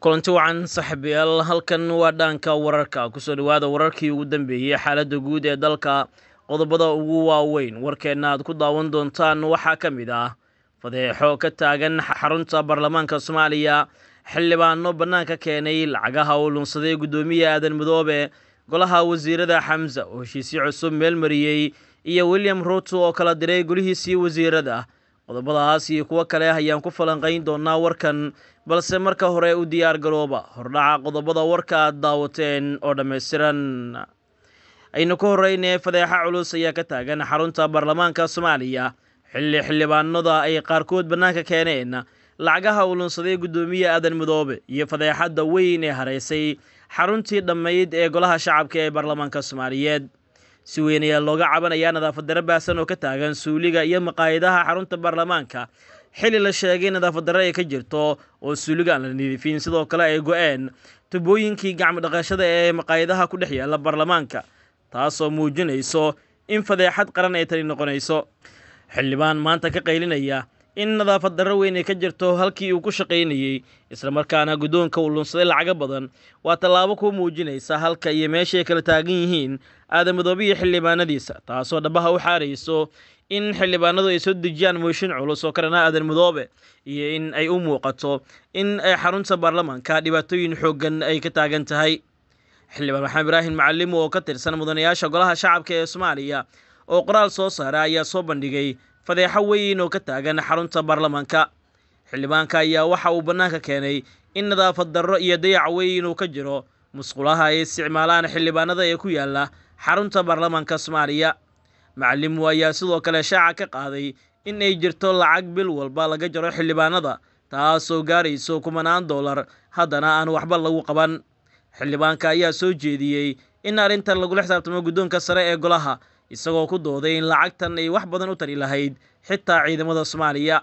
kulanti wacan saaxiibayaal halkan waa dhaanka wararka kusoo dhawaada wararkii ugu dambeeyey xaaladda guud ee dalka qodobada ugu waaweyn warkeenna aad ku daawan doontaan waxaa ka mid ah fadeexo ka taagan xarunta baarlamaanka soomaaliya xildhibaano bannaanka keenay lacagaha uu lunsaday guddoomiye aadan madoobe golaha wasiirada xamsa oo heshiisyo cusub meel mariyey iyo william ruuto oo kala diray golihiisii wasiirada qodobadaas iyo kuwo kale ayaan ku falanqayn doonaa warkan balse marka hore u diyaar garooba hordhaca qodobada warka aad daawateen oo dhammaystiran aynu ka horreynee fadeexo culus ayaa ka taagan xarunta baarlamaanka soomaaliya xilli xildhibaanada ay qaarkood bannaanka keeneen lacagaha ulunsaday guddoomiye aadan midoobe iyo fadeexadda weyn ee haraysay xaruntii dhammayd ee golaha shacabka ee baarlamaanka soomaaliyeed si weyn ayaa looga cabanayaa nadaafad darre baahsan oo ka taagan suuliga iyo maqaayadaha xarunta baarlamaanka xilli la sheegay nadaafad darre ay ka jirto oo suuliga aan la nadiifin sidoo kale ay go-een tubooyinkii gacmo dhaqashada ee maqaayadaha ku dhex yaalla baarlamaanka taasoo muujinayso in fadeexad qaran ay tani noqonayso xildhibaan maanta ka qaylinaya in nadaafad darro weyn ay ka jirto halkii uu ku shaqaynayey islamarkaana guddoonka uu lunsaday lacaga badan waa tallaabo ku muujinaysa halka iyo meeshay kala taagan yihiin aadamidoobe iyo xildhibaanadiisa taasoo dhabaha u xaarayso in xildhibaanadu ay soo dejiyaan mooshin culus oo karana aadan midoobe iyo in ay u muuqato in ay xarunta baarlamaanka dhibaatooyin xooggan ay ka taagan tahay xildhibaan maxamed ibraahim macalimu oo ka tirsan mudanayaasha golaha shacabka ee soomaaliya oo qoraal soo saara ayaa soo bandhigay fadeexo weyn oo ka taagan xarunta baarlamaanka xildhibaanka ayaa waxa uu bannaanka keenay in nadaafad darro iyo dayac weyn uu ka jiro musqulaha ay isticmaalaan xildhibaanada ee ku yaalla xarunta baarlamaanka soomaaliya macalimu ayaa sidoo kale shaaca ka qaaday in ay jirto lacag bil walba laga jaro xildhibaanada taasoo gaarayso kumanaan doolar haddana aan waxba lagu qaban xildhibaanka ayaa soo jeediyey in arrintan lagula xisaabtamo guddoonka sare ee golaha isagoo ku dooday in lacagtan ay wax badan u tari lahayd xitaa ciidamada soomaaliya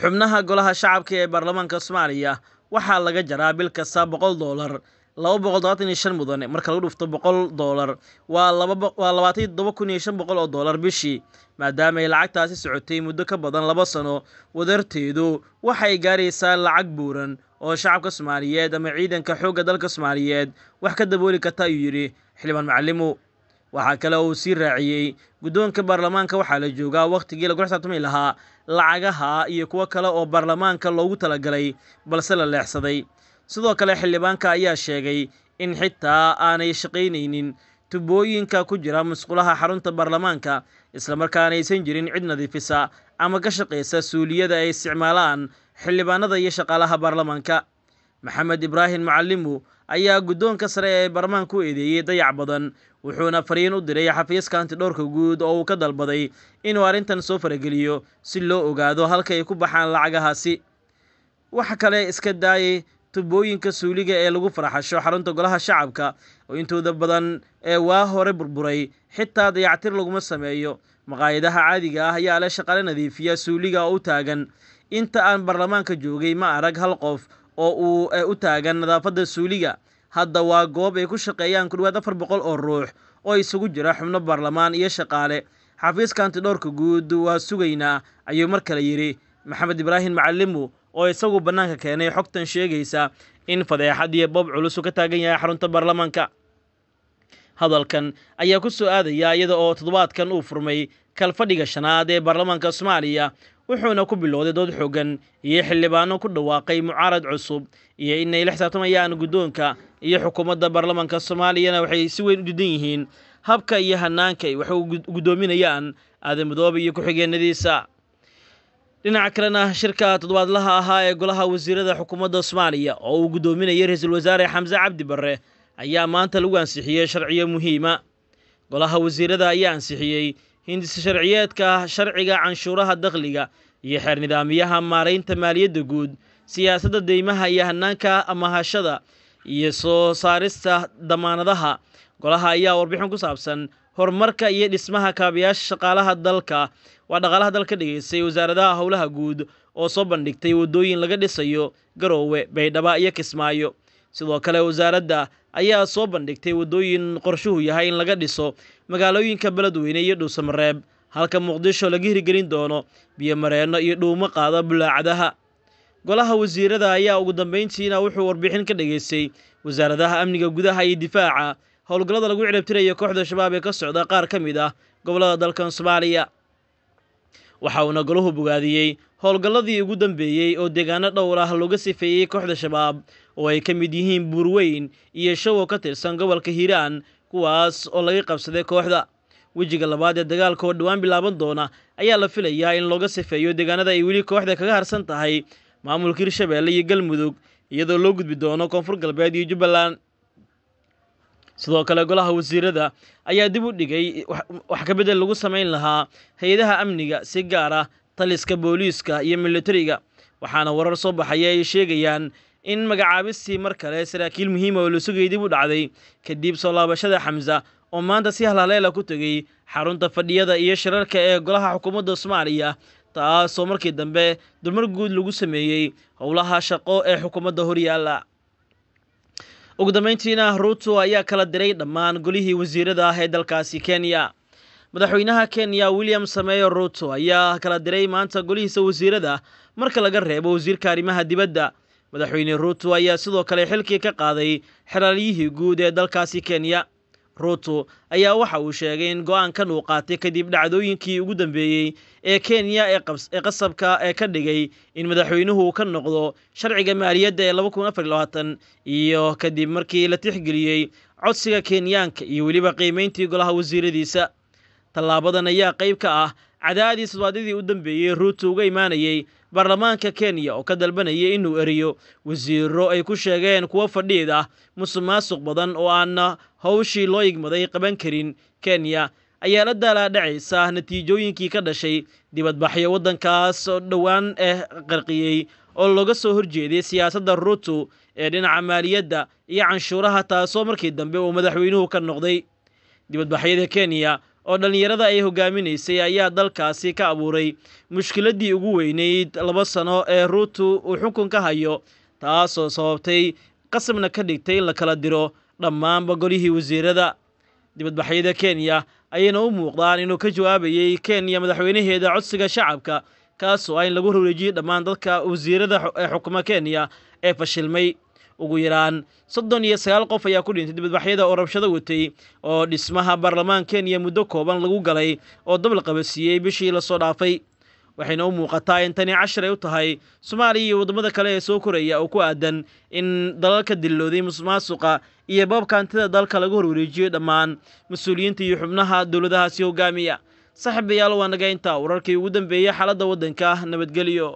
xubnaha golaha shacabka ee baarlamaanka soomaaliya waxaa laga jaraa bil kasta boqol doolar laba boqol todobaatan iyo shan mudan marka lagu dhufto boqol doolar waa labaatan todoba kun iyo shan boqol oo doolar bishii maadaama ay lacagtaasi socotay muddo ka badan laba sano wadarteedu waxay gaaraysaa lacag buuran oo shacabka soomaaliyeed ama ciidanka xoogga dalka soomaaliyeed wax ka dabooli karta ayuu yidhi xildhibaan macalimu waxaa kale uu sii raaciyey guddoonka baarlamaanka waxaa la joogaa wakhtigii lagu xisaabtami lahaa lacagaha iyo kuwo kale oo baarlamaanka loogu talagalay balse la leexsaday sidoo kale xildhibaanka ayaa sheegay in xitaa aanay shaqaynaynin tubooyinka ku jira musqulaha xarunta baarlamaanka islamarkaanaysan jirin cid nadiifisa ama ka shaqaysa suuliyada ay isticmaalaan xildhibaanada iyo shaqaalaha baarlamaanka maxamed ibraahim macalimu ayaa guddoonka sare ee baarlamaanka ku eedeeyey dayac badan wuxuuna fariin u diray xafiiska antidhowrka guud oo uu ka dalbaday inuu arrintan soo farageliyo si loo ogaado halkaay ku baxaan lacagahaasi wax kale iska daayay tubooyinka suuliga ee lagu faraxasho xarunta golaha shacabka oo intooda badan ee waa hore burburay xitaa dayactir laguma sameeyo maqaayadaha caadiga ah ayaa leh shaqale nadiifiya suuliga oo u taagan inta aan baarlamaanka joogay ma arag hal qof oo uu eh, u taagan nadaafadda suuliga hadda waa goob ay ku shaqeeyaan ku dhawaad afar boqol oo ruux oo isugu jira xubno baarlamaan iyo shaqaale xafiiska antidhowrka guud waa sugaynaa ayuu mar kale yidhi maxamed ibraahim macalimu oo isagu bannaanka keenay xogtan sheegaysa in fadeexad iyo bob culus uu ka taagan yahay xarunta baarlamaanka hadalkan ayaa ku soo aadaya iyada oo toddobaadkan uu furmay kalfadhiga shanaad ee baarlamaanka soomaaliya wuxuuna ku bilowday dood xoogan iyo xildhibaano ku dhawaaqay mucaarad cusub iyo inay la xisaabtamayaan guddoonka iyo xukuumadda baarlamaanka soomaaliyana waxay si weyn u didan yihiin habka iyo hannaanka ay wax u guddoominayaan aadan midoobe iyo ku-xigeenadiisa dhinaca kalena shirka toddobaadlaha ahaa ee golaha wasiirada xukuumadda soomaaliya oo uu guddoominayay ra-iisul wasaare xamse cabdi barre ayaa maanta lagu ansixiyey sharciyo muhiima golaha wasiirada ayaa ansixiyey hindis sharciyeedka sharciga canshuuraha dakhliga iyo xeer nidaamiyaha maaraynta maaliyadda guud siyaasadda deymaha iyo hannaanka amahashada iyo soo saarista damaanadaha golaha ayaa warbixin ku saabsan horumarka iyo dhismaha kaabayaasha shaqaalaha dalka waa dhaqaalaha dalka dhegeystay wasaaradaha howlaha guud oo soo bandhigtay waddooyin laga dhisayo garoowe baydhaba iyo kismaayo sidoo kale wasaaradda ayaa soo bandhigtay waddooyin qorshuhu yahay in laga dhiso magaalooyinka beledweyne iyo dhuusamareeb halka muqdisho laga hirgelin doono biyomareenno iyo dhuumo qaada bulaacadaha golaha wasiirada ayaa ugu dambayntiina wuxuu warbixin ka dhageystay wasaaradaha amniga gudaha iyo difaaca howlgallada lagu cirabtirayo kooxda shabaab ee ka socda qaar ka mid ah gobolada dalkan soomaaliya waxa uuna golahu bogaadiyey howlgalladii ugu dambeeyey oo deegaano dhowr ah looga sifeeyey kooxda shabaab oo ay ka mid yihiin buurweyn iyo shawo ka tirsan gobolka hiiraan kuwaas oo laga qabsaday kooxda wejiga labaad ee dagaalka oo dhowaan bilaaban doona ayaa la filayaa in looga sifeeyo deegaanada ay weli kooxda kaga harsan tahay maamulka hirshabeelle iyo galmudug iyadoo loo gudbi doono koonfur galbeed iyo jubbaland sidoo kale golaha wasiirada ayaa dib u dhigay wax ka bedel lagu samayn lahaa hay-adaha amniga si gaar ah taliska booliiska iyo milatariga waxaana warar soo baxaya ay sheegayaan in magacaabistii mar kale saraakiil muhiima oo la sugayay dib u dhacday kadib soo laabashada xamsa oo maanta si halaaleela ku tegey xarunta fadhiyada iyo shirarka ee golaha xukuumadda soomaaliya taasoo markii dambe dulmar guud lagu sameeyey howlaha shaqo ee xukuumadda horyaalla ugu dambeyntiina ruuto ayaa kala diray dhammaan golihii wasiirada ah ee dalkaasi kenya madaxweynaha kenya william sameeyo ruuto ayaa kala diray maanta golihiisa wasiirada marka laga reebo wasiirka arrimaha dibadda madaxweyne ruuto ayaa sidoo kale xilkii ka qaaday xeraalyihii guud ee dalkaasi kenya ruto ayaa waxa uu sheegay in go-aankan uu qaatay kadib dhacdooyinkii ugu dambeeyey ee kenya ee qasabka ee ka dhigay in madaxweynuhu ka noqdo sharciga maaliyadda ee iyo kadib markii la tixgeliyey codsiga kenyaanka iyo weliba qiimayntii golaha wasiiradiisa tallaabadan ayaa qayb ka ah cadaadii sodobaadadii u dambeeyey ruuto uga imaanayey baarlamaanka kenya oo ka dalbanayay inuu eriyo wasiiro ay ku sheegeen kuwo fadhiid ah musuq badan oo aanna hawshii loo igmaday qaban karin kenya ayaa la daalaadhacaysa natiijooyinkii ka dhashay dibadbaxyo waddankaas oo dhowaan ah qarqiyey oo looga soo horjeeday siyaasadda ruuto ee dhinaca maaliyadda iyo canshuuraha taasoo markii dambe uu madaxweynuhu ka noqday dibadbaxyada kenya oo dhallinyarada ay hogaaminaysay ayaa dalkaasi ka abuuray mushkiladii ugu weynayd laba sano ee ruutu uu xukun ka hayo taasoo sababtay qasabna ka dhigtay in la kala diro dhammaanba golihii wasiirada dibadbaxyada kenya ayayna u muuqdaan inuu ka jawaabayey kenya madaxweynaheeda codsiga shacabka kaasoo ah in lagu wareejiyey dhammaan dadka wasiirada xukuma kenya ee fashilmay ugu yaraan soddon iyo sagaal qof ayaa ku dhintay dibadbaxyada oo rabshado watay oo dhismaha baarlamaan kenya muddo kooban lagu galay oo dabal qabasiiyey bishii lasoo dhaafay waxayna u muuqataa in tani cashir ay u tahay soomaaliya iyo waddamada kale ee soo koraya oo ku aadan in dalalka dillooday musuqmaasuqa iyo baabka hantida dalka laga horwareejiyo dhammaan mas-uuliyiinta iyo xubnaha dowladahaasi hogaamiya saaxiibayaal waa naga intaa wararkii ugu dambeeyey xaaladda waddanka nabadgelyo